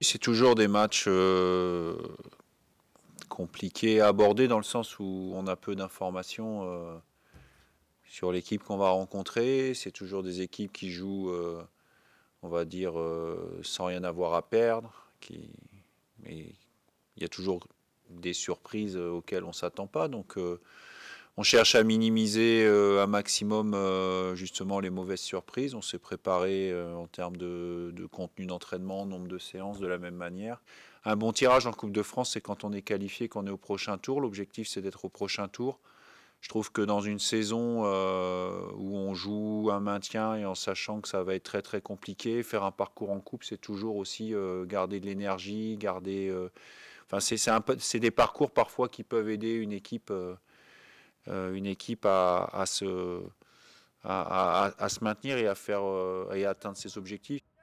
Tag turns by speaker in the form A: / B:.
A: C'est toujours des matchs euh, compliqués à aborder dans le sens où on a peu d'informations euh, sur l'équipe qu'on va rencontrer. C'est toujours des équipes qui jouent, euh, on va dire, sans rien avoir à perdre. il y a toujours des surprises auxquelles on ne s'attend pas. Donc on cherche à minimiser un euh, maximum euh, justement les mauvaises surprises. On s'est préparé euh, en termes de, de contenu d'entraînement, nombre de séances de la même manière. Un bon tirage en Coupe de France, c'est quand on est qualifié, qu'on est au prochain tour. L'objectif, c'est d'être au prochain tour. Je trouve que dans une saison où on joue un maintien et en sachant que ça va être très très compliqué, faire un parcours en coupe, c'est toujours aussi garder de l'énergie, garder. Enfin, c'est des parcours parfois qui peuvent aider une équipe. Euh, une équipe à, se, se, maintenir et à, faire, euh, et atteindre ses objectifs.